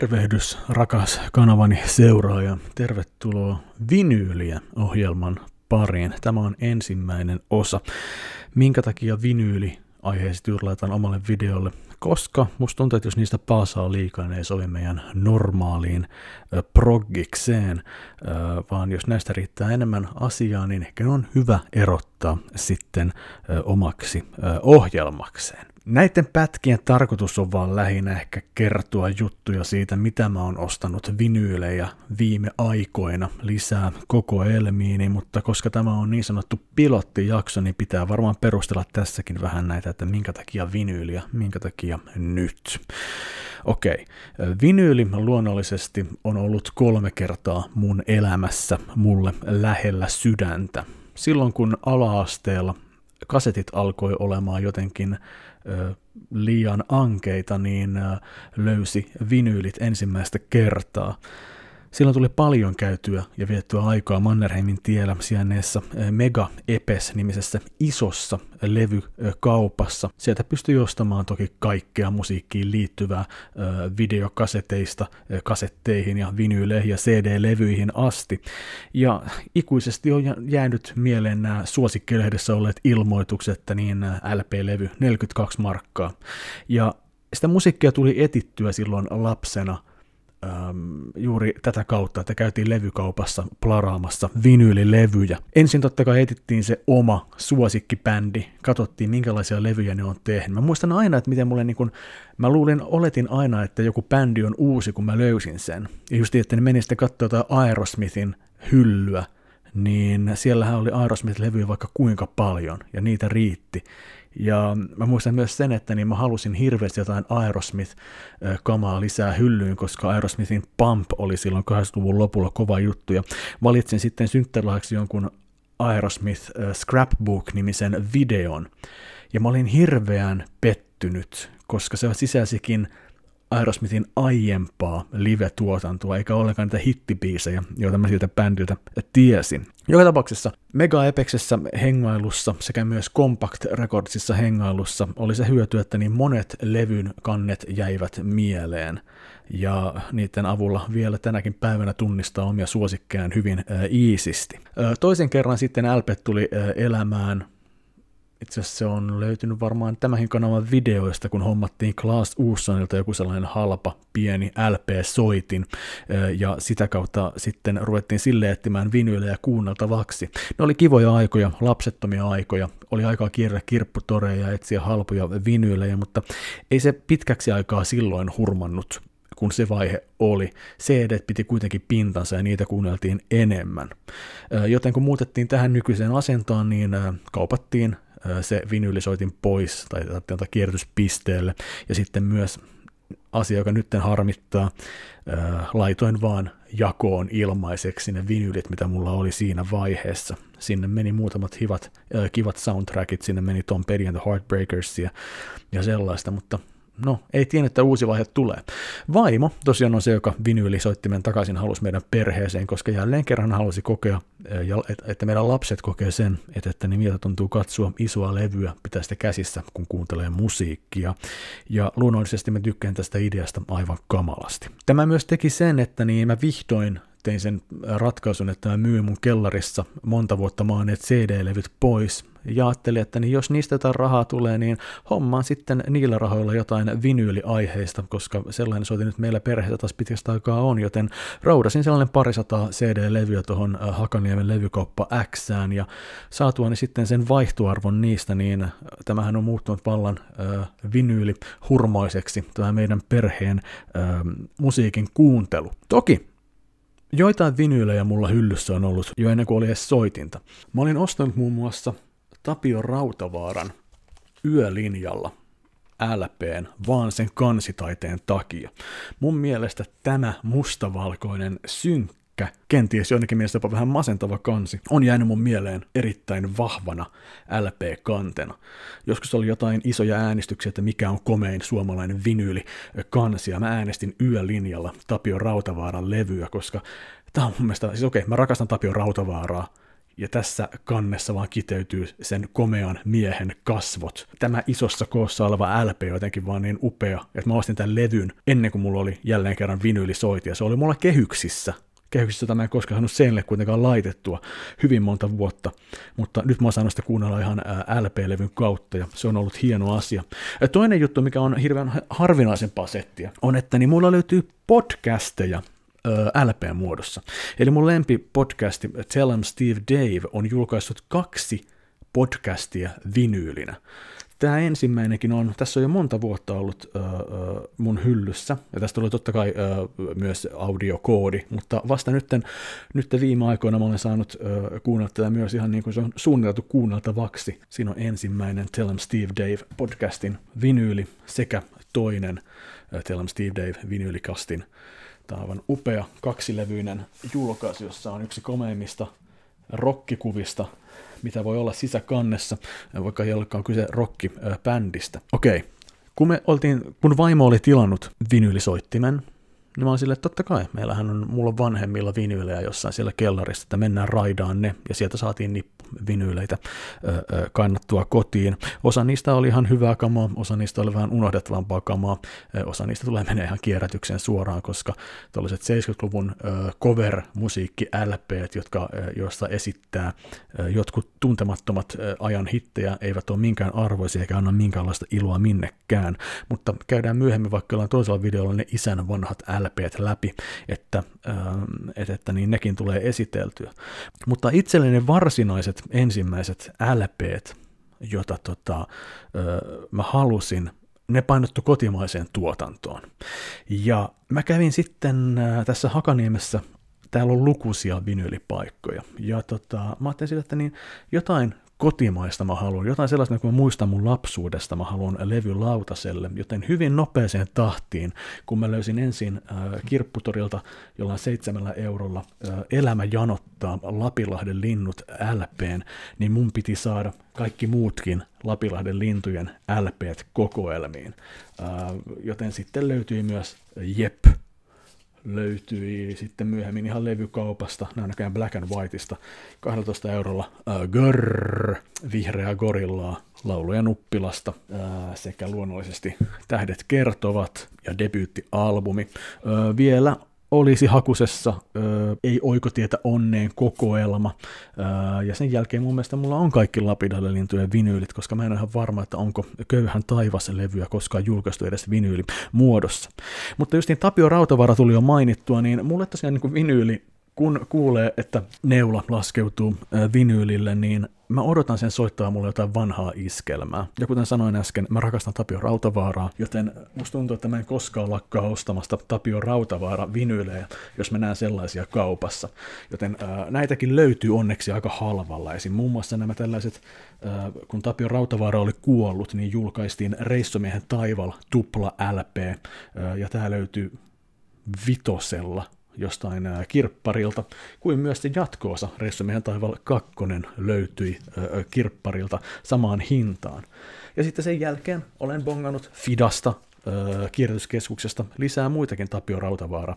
Tervehdys rakas kanavani seuraaja. Tervetuloa Vinyyliä ohjelman pariin. Tämä on ensimmäinen osa. Minkä takia vinyyli aiheesta juhlataan omalle videolle koska musta tuntuu, että jos niistä paasaa liikaa, ne ei sovi meidän normaaliin proggikseen, vaan jos näistä riittää enemmän asiaa, niin ehkä on hyvä erottaa sitten omaksi ohjelmakseen. Näiden pätkien tarkoitus on vaan lähinnä ehkä kertoa juttuja siitä, mitä mä oon ostanut vinyylejä viime aikoina lisää koko elmiini, mutta koska tämä on niin sanottu pilottijakso, niin pitää varmaan perustella tässäkin vähän näitä, että minkä takia vinyyliä, minkä takia ja nyt. Okei, vinyyli luonnollisesti on ollut kolme kertaa mun elämässä mulle lähellä sydäntä. Silloin kun alaasteella kasetit alkoi olemaan jotenkin ö, liian ankeita, niin ö, löysi vinyylit ensimmäistä kertaa. Silloin tuli paljon käytyä ja viettyä aikaa Mannerheimin tiellä sijainneessa eh, Mega Epes-nimisessä isossa levykaupassa. Sieltä pystyi ostamaan toki kaikkea musiikkiin liittyvää eh, videokaseteista, eh, kasetteihin ja vinyyleihin ja CD-levyihin asti. Ja ikuisesti on jäänyt mieleen nämä suosikkilehdessä olleet ilmoitukset, että niin LP-levy 42 markkaa. Ja sitä musiikkia tuli etittyä silloin lapsena – äm, juuri tätä kautta, että käytiin levykaupassa plaraamassa vinyylilevyjä. Ensin totta kai etittiin se oma suosikkibändi, katsottiin minkälaisia levyjä ne on tehnyt. Mä muistan aina, että miten mulle niin kun, mä luulin, oletin aina, että joku bändi on uusi, kun mä löysin sen. Ja just niin, että ne meni sitten katsoa jotain Aerosmithin hyllyä, niin siellähän oli Aerosmith-levyjä vaikka kuinka paljon, ja niitä riitti. Ja mä muistan myös sen, että niin mä halusin hirveästi jotain Aerosmith-kamaa lisää hyllyyn, koska Aerosmithin Pump oli silloin 80-luvun lopulla kova juttu. Ja valitsin sitten synttärilahaksi jonkun Aerosmith Scrapbook-nimisen videon. Ja mä olin hirveän pettynyt, koska se sisälsikin – Aerosmithin aiempaa live-tuotantoa, eikä ollenkaan niitä hittibiisejä, joita mä siltä bändiltä tiesin. Joka tapauksessa Mega Epexessä hengailussa sekä myös Compact Recordsissa hengailussa oli se hyöty, että niin monet levyn kannet jäivät mieleen. Ja niiden avulla vielä tänäkin päivänä tunnistaa omia suosikkejaan hyvin äh, iisisti. Äh, toisen kerran sitten LP e tuli äh, elämään itse asiassa se on löytynyt varmaan tämänkin kanavan videoista, kun hommattiin Klaas Uussonilta joku sellainen halpa pieni LP-soitin, ja sitä kautta sitten ruvettiin sille etsimään vinyylejä kuunneltavaksi. Ne oli kivoja aikoja, lapsettomia aikoja, oli aikaa kierrä kirpputoreja ja etsiä halpoja vinyylejä, mutta ei se pitkäksi aikaa silloin hurmannut, kun se vaihe oli. CD piti kuitenkin pintansa ja niitä kuunneltiin enemmän. Joten kun muutettiin tähän nykyiseen asentoon, niin kaupattiin se vinylisoitin pois tai tätä kierrätyspisteelle. Ja sitten myös asia, joka nytten harmittaa, laitoin vaan jakoon ilmaiseksi ne vinylit, mitä mulla oli siinä vaiheessa. Sinne meni muutamat hivat, kivat soundtrackit, sinne meni Tom Petty and the Heartbreakers ja sellaista, mutta no, ei tiennyt, että uusi vaihe tulee. Vaimo tosiaan on se, joka vinyylisoittimen takaisin halusi meidän perheeseen, koska jälleen kerran halusi kokea, eh, että meidän lapset kokee sen, että, että niin miltä tuntuu katsoa isoa levyä, pitää sitä käsissä, kun kuuntelee musiikkia. Ja luonnollisesti mä tykkään tästä ideasta aivan kamalasti. Tämä myös teki sen, että niin mä vihdoin tein sen ratkaisun, että mä myin mun kellarissa monta vuotta maaneet CD-levyt pois. Ja ajattelin, että niin jos niistä jotain rahaa tulee, niin hommaan sitten niillä rahoilla jotain vinyyliaiheista, koska sellainen soitin nyt meillä perheessä taas pitkästä aikaa on, joten roudasin sellainen parisataa CD-levyä tuohon äh, Hakaniemen levykoppa X ja saatuani sitten sen vaihtoarvon niistä, niin äh, tämähän on muuttunut vallan äh, vinyyli hurmoiseksi, tämä meidän perheen äh, musiikin kuuntelu. Toki Joitain vinyylejä mulla hyllyssä on ollut jo ennen kuin oli edes soitinta. Mä olin ostanut muun muassa Tapio Rautavaaran yölinjalla LPn vaan sen kansitaiteen takia. Mun mielestä tämä mustavalkoinen synkkä jäykkä, kenties jonnekin mielestä jopa vähän masentava kansi, on jäänyt mun mieleen erittäin vahvana LP-kantena. Joskus oli jotain isoja äänestyksiä, että mikä on komein suomalainen vinyyli kansia. Mä äänestin yölinjalla Tapio Rautavaaran levyä, koska tämä on mun mielestä, siis okei, mä rakastan Tapio Rautavaaraa, ja tässä kannessa vaan kiteytyy sen komean miehen kasvot. Tämä isossa koossa oleva LP jotenkin vaan niin upea, että mä ostin tämän levyn ennen kuin mulla oli jälleen kerran vinyylisoiti, ja se oli mulla kehyksissä kehyksistä mä en koskaan saanut senille kuitenkaan laitettua hyvin monta vuotta, mutta nyt mä oon saanut sitä kuunnella ihan LP-levyn kautta ja se on ollut hieno asia. Ja toinen juttu, mikä on hirveän harvinaisempaa settiä, on että niin mulla löytyy podcasteja LP-muodossa. Eli mun lempi podcasti Tell 'em Steve Dave on julkaissut kaksi podcastia vinyylinä. Tämä ensimmäinenkin on, tässä on jo monta vuotta ollut ö, mun hyllyssä, ja tästä oli totta kai ö, myös audiokoodi, mutta vasta nytten, nytten viime aikoina mä olen saanut ö, kuunnella tätä myös ihan niin kuin se on suunniteltu kuunneltavaksi. Siinä on ensimmäinen Tell 'em Steve Dave podcastin vinyyli sekä toinen Tell 'em Steve Dave vinyylikastin. Tämä on aivan upea kaksilevyinen julkaisu, jossa on yksi komeimmista rokkikuvista mitä voi olla sisäkannessa, vaikka ei olekaan kyse rockibändistä. Okei, kun me oltiin, kun vaimo oli tilannut vinylisoittimen, niin mä oon silleen, että totta kai, meillähän on, mulla on vanhemmilla vinyylejä jossain siellä kellarissa, että mennään raidaan ne, ja sieltä saatiin nippu vinyyleitä ö, kannattua kotiin. Osa niistä oli ihan hyvää kamaa, osa niistä oli vähän unohdettavampaa kamaa, osa niistä tulee menee ihan kierrätykseen suoraan, koska tuollaiset 70-luvun cover-musiikki LP, jotka, ö, joista esittää jotkut tuntemattomat ajan hittejä, eivät ole minkään arvoisia eikä anna minkäänlaista iloa minnekään, mutta käydään myöhemmin vaikka jollain toisella videolla ne isän vanhat LP LPt läpi, että, ähm, että, että niin nekin tulee esiteltyä. Mutta itselleni ne varsinaiset ensimmäiset LPt, joita tota, mä halusin, ne painottu kotimaiseen tuotantoon. Ja mä kävin sitten tässä Hakaniemessä, täällä on lukuisia vinylipaikkoja, ja tota, mä ajattelin sitä, että niin jotain kotimaista mä haluan, jotain sellaista, kun mä muistan mun lapsuudesta, mä haluan levy lautaselle, joten hyvin nopeeseen tahtiin, kun mä löysin ensin äh, kirpputorilta jollain seitsemällä eurolla äh, Elämä janottaa Lapilahden linnut LPn, niin mun piti saada kaikki muutkin Lapilahden lintujen LPt kokoelmiin. Äh, joten sitten löytyi myös Jep löytyi sitten myöhemmin ihan levykaupasta, näin näköjään Black and Whiteista, 12 eurolla uh, äh, Grrr, vihreää gorillaa, lauluja nuppilasta uh, sekä luonnollisesti Tähdet kertovat ja debyyttialbumi. Uh, vielä olisi hakusessa ö, Ei oikotietä onneen kokoelma. Ö, ja sen jälkeen mun mielestä mulla on kaikki Lapidalle-lintujen vinyylit, koska mä en ole ihan varma, että onko köyhän taivas levyä koskaan julkaistu edes vinyyli muodossa. Mutta just niin Tapio Rautavara tuli jo mainittua, niin mulle tosiaan niin vinyyli kun kuulee, että neula laskeutuu vinyylille, niin mä odotan sen soittaa mulle jotain vanhaa iskelmää. Ja kuten sanoin äsken, mä rakastan Tapio Rautavaaraa, joten musta tuntuu, että mä en koskaan lakkaa ostamasta Tapio Rautavaara vinyylejä, jos mä näen sellaisia kaupassa. Joten ää, näitäkin löytyy onneksi aika halvalla. Esim. muun muassa nämä tällaiset, ää, kun Tapio Rautavaara oli kuollut, niin julkaistiin Reissomiehen taival tupla LP, ää, ja tää löytyy vitosella jostain kirpparilta, kuin myös se jatkoosa Reissumiehen taival kakkonen löytyi kirpparilta samaan hintaan. Ja sitten sen jälkeen olen bongannut Fidasta kierrätyskeskuksesta lisää muitakin Tapio Rautavaara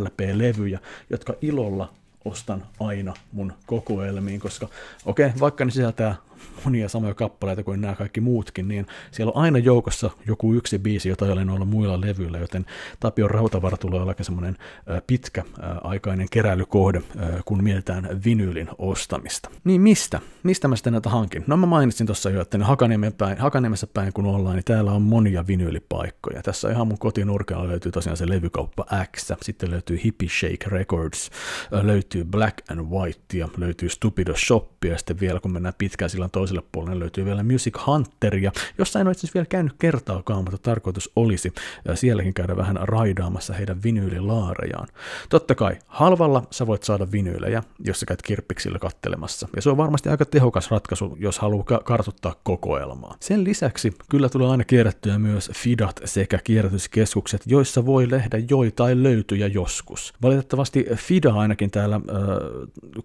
LP-levyjä, jotka ilolla ostan aina mun kokoelmiin, koska okei, okay, vaikka ne sisältää monia samoja kappaleita kuin nämä kaikki muutkin, niin siellä on aina joukossa joku yksi biisi, jota ei ole noilla muilla levyillä, joten Tapio Rautavara tulee olla semmoinen pitkä aikainen keräilykohde, kun mietitään vinylin ostamista. Niin mistä? Mistä mä sitten näitä hankin? No mä mainitsin tuossa jo, että päin, Hakaniemessä päin kun ollaan, niin täällä on monia vinyylipaikkoja. Tässä ihan mun kotinurkalla löytyy tosiaan se levykauppa X, sitten löytyy Hippie Shake Records, löytyy Black and White ja löytyy Stupido Shop ja sitten vielä kun mennään pitkään sillä toiselle puolelle löytyy vielä Music Hunteria, jossa en ole itse vielä käynyt kertaakaan, mutta tarkoitus olisi äh, sielläkin käydä vähän raidaamassa heidän vinyylilaarejaan. Totta kai, halvalla sä voit saada vinyylejä, jos sä käyt kirppiksillä kattelemassa, ja se on varmasti aika tehokas ratkaisu, jos haluaa kartuttaa kokoelmaa. Sen lisäksi kyllä tulee aina kierrättyä myös Fidat sekä kierrätyskeskukset, joissa voi lehdä joitain löytyjä joskus. Valitettavasti Fida ainakin täällä äh,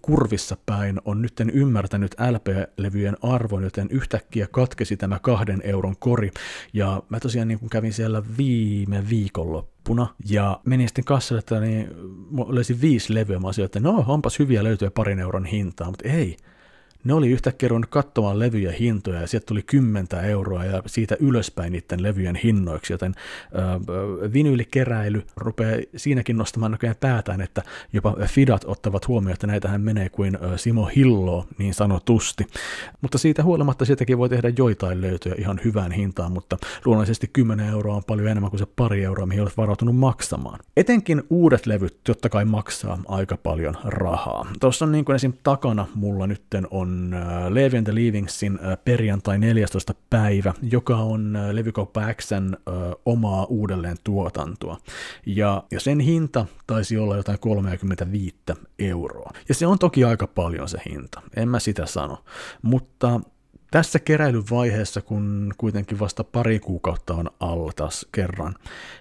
kurvissa päin on nytten ymmärtänyt LP-levyjen arvon, joten yhtäkkiä katkesi tämä kahden euron kori. Ja mä tosiaan niin kun kävin siellä viime viikonloppuna ja menin sitten kassalle, että niin, löysin viisi levyä. Mä olisin, että no onpas hyviä löytyä parin euron hintaa, mutta ei ne oli yhtäkkiä ruvennut katsomaan levyjä hintoja ja sieltä tuli 10 euroa ja siitä ylöspäin niiden levyjen hinnoiksi, joten äh, vinylikeräily rupeaa siinäkin nostamaan näköjään päätään, että jopa Fidat ottavat huomioon, että näitähän menee kuin äh, Simo Hillo niin sanotusti. Mutta siitä huolimatta sieltäkin voi tehdä joitain löytöjä ihan hyvään hintaan, mutta luonnollisesti 10 euroa on paljon enemmän kuin se pari euroa, mihin olet varautunut maksamaan. Etenkin uudet levyt totta kai maksaa aika paljon rahaa. Tuossa on niin kuin esim. takana mulla nytten on on äh, Levi and the Leavingsin äh, perjantai 14. päivä, joka on äh, levykauppa Xn omaa uudelleen tuotantoa. Ja, ja sen hinta taisi olla jotain 35 euroa. Ja se on toki aika paljon se hinta, en mä sitä sano. Mutta tässä keräilyvaiheessa, kun kuitenkin vasta pari kuukautta on alla taas kerran,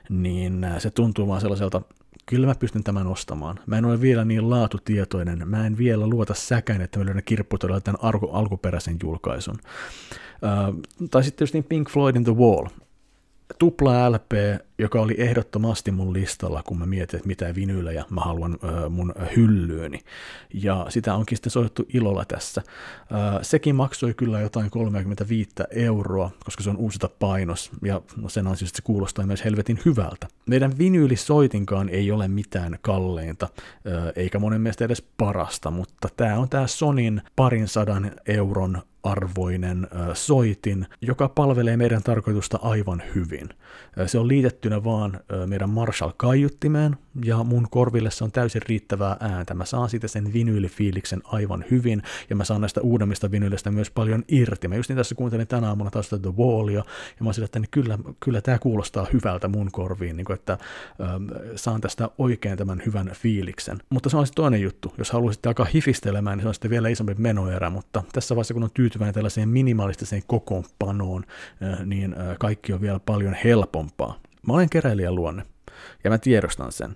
niin se tuntuu vaan sellaiselta kyllä mä pystyn tämän ostamaan. Mä en ole vielä niin laatutietoinen, mä en vielä luota säkään, että mä löydän kirpputorilla tämän alkuperäisen julkaisun. Uh, tai sitten just niin Pink Floydin The Wall tupla LP, joka oli ehdottomasti mun listalla, kun mä mietin, että mitä vinyylejä mä haluan mun hyllyyni. Ja sitä onkin sitten soittu ilolla tässä. sekin maksoi kyllä jotain 35 euroa, koska se on uusita painos, ja no sen ansiosta se kuulostaa myös helvetin hyvältä. Meidän vinyylisoitinkaan ei ole mitään kalleinta, eikä monen mielestä edes parasta, mutta tämä on tää Sonin parin sadan euron arvoinen soitin, joka palvelee meidän tarkoitusta aivan hyvin. Se on liitettynä vaan meidän Marshall-kaiuttimeen, ja mun korville se on täysin riittävää ääntä. Mä saan siitä sen vinyylifiiliksen aivan hyvin, ja mä saan näistä uudemmista vinyylistä myös paljon irti. Mä just niin tässä kuuntelin tänä aamuna taas The Wallia, ja mä sillä, että niin kyllä, kyllä tämä kuulostaa hyvältä mun korviin, niin kun, että ähm, saan tästä oikein tämän hyvän fiiliksen. Mutta se on sitten toinen juttu. Jos haluaisitte alkaa hifistelemään, niin se on sitten vielä isompi menoerä, mutta tässä vaiheessa kun on tyytyväinen tyytyväinen tällaiseen minimalistiseen kokoonpanoon, äh, niin äh, kaikki on vielä paljon helpompaa. Mä olen keräilijän luonne, ja mä tiedostan sen.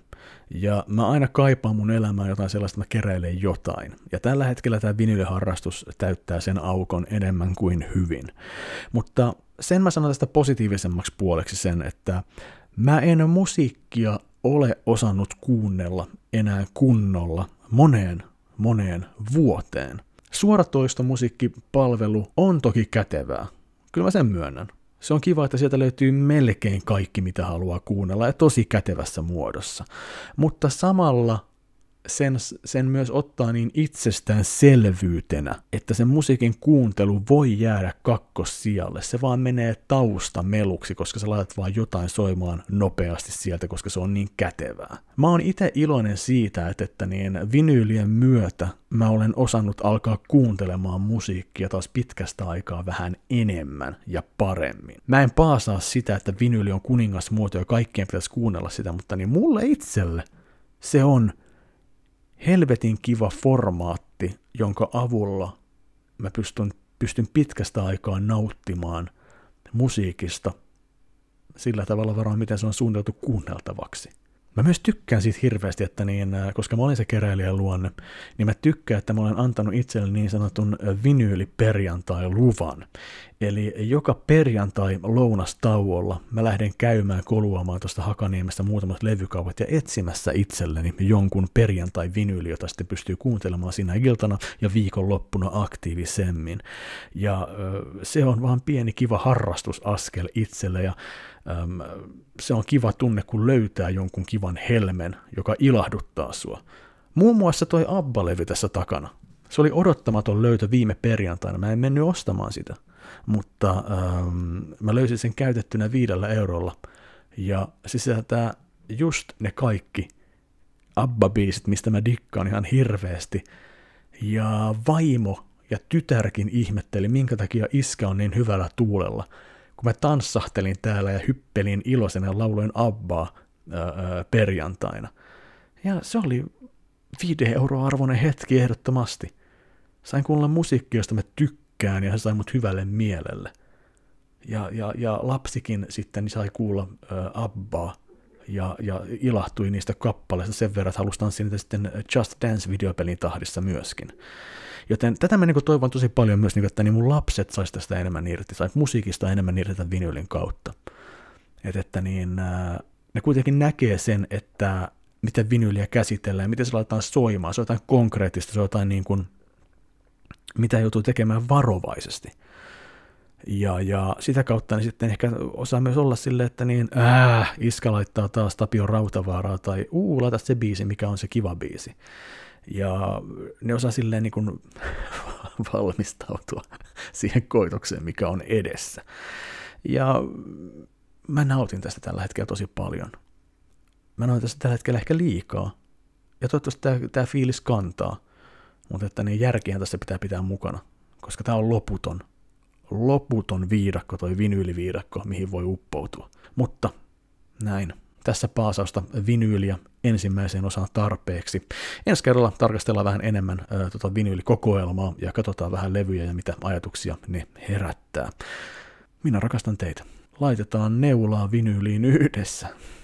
Ja mä aina kaipaan mun elämään jotain sellaista, että mä keräilen jotain. Ja tällä hetkellä tämä vinyliharrastus täyttää sen aukon enemmän kuin hyvin. Mutta sen mä sanon tästä positiivisemmaksi puoleksi sen, että mä en musiikkia ole osannut kuunnella enää kunnolla moneen, moneen vuoteen. Suoratoistomusiikkipalvelu on toki kätevää. Kyllä mä sen myönnän. Se on kiva, että sieltä löytyy melkein kaikki, mitä haluaa kuunnella, ja tosi kätevässä muodossa. Mutta samalla sen, sen myös ottaa niin itsestään selvyytenä, että sen musiikin kuuntelu voi jäädä kakkossijalle. Se vaan menee tausta meluksi, koska sä laitat vaan jotain soimaan nopeasti sieltä, koska se on niin kätevää. Mä oon itse iloinen siitä, että, että niin vinyylien myötä mä olen osannut alkaa kuuntelemaan musiikkia taas pitkästä aikaa vähän enemmän ja paremmin. Mä en paasaa sitä, että vinyli on kuningasmuoto ja kaikkien pitäisi kuunnella sitä, mutta niin mulle itselle se on helvetin kiva formaatti, jonka avulla mä pystyn, pystyn pitkästä aikaa nauttimaan musiikista sillä tavalla varmaan, miten se on suunniteltu kuunneltavaksi. Mä myös tykkään siitä hirveästi, että niin, äh, koska mä olen se keräilijän luonne, niin mä tykkään, että mä olen antanut itselleni niin sanotun äh, vinyyliperjantai-luvan. Eli joka perjantai lounastauolla mä lähden käymään koluamaan tuosta Hakaniemestä muutamat levykaupat ja etsimässä itselleni jonkun perjantai-vinyyli, jota sitten pystyy kuuntelemaan sinä iltana ja viikonloppuna aktiivisemmin. Ja se on vaan pieni kiva harrastusaskel itselle ja se on kiva tunne, kun löytää jonkun kivan helmen, joka ilahduttaa sua. Muun muassa toi Abba-levy tässä takana. Se oli odottamaton löytö viime perjantaina. Mä en mennyt ostamaan sitä, mutta ähm, mä löysin sen käytettynä viidellä eurolla. Ja sisältää just ne kaikki Abba-biisit, mistä mä dikkaan ihan hirveästi. Ja vaimo ja tytärkin ihmetteli, minkä takia iskä on niin hyvällä tuulella – kun mä tanssahtelin täällä ja hyppelin iloisena ja lauloin Abbaa ää, perjantaina. Ja se oli 5 euroa arvoinen hetki ehdottomasti. Sain kuulla musiikkia, josta mä tykkään, ja se sai mut hyvälle mielelle. Ja, ja, ja lapsikin sitten sai kuulla ää, Abbaa ja, ja ilahtui niistä kappaleista sen verran, että halusi tanssia niitä sitten Just Dance-videopelin tahdissa myöskin. Joten tätä mä niin toivon tosi paljon myös, niin kuin, että niin mun lapset sais tästä enemmän irti, sais musiikista enemmän irti tämän vinylin kautta. Et, että niin, äh, ne kuitenkin näkee sen, että miten vinyliä käsitellään, miten se laitetaan soimaan, se on jotain konkreettista, se on jotain niin kuin, mitä joutuu tekemään varovaisesti – ja, ja sitä kautta niin sitten ehkä osaa myös olla silleen, että niin, äh, iska laittaa taas Tapio Rautavaaraa tai uu, laita se biisi, mikä on se kiva biisi. Ja ne osaa silleen niin kuin valmistautua siihen koitokseen, mikä on edessä. Ja mä nautin tästä tällä hetkellä tosi paljon. Mä nautin tästä tällä hetkellä ehkä liikaa. Ja toivottavasti tämä, tämä fiilis kantaa. Mutta että niin järkiä tässä pitää pitää mukana, koska tämä on loputon – loputon viidakko, toi vinyyliviidakko, mihin voi uppoutua. Mutta näin. Tässä paasausta vinyyliä ensimmäiseen osaan tarpeeksi. Ensi kerralla tarkastellaan vähän enemmän ö, tota vinyylikokoelmaa ja katsotaan vähän levyjä ja mitä ajatuksia ne herättää. Minä rakastan teitä. Laitetaan neulaa vinyyliin yhdessä.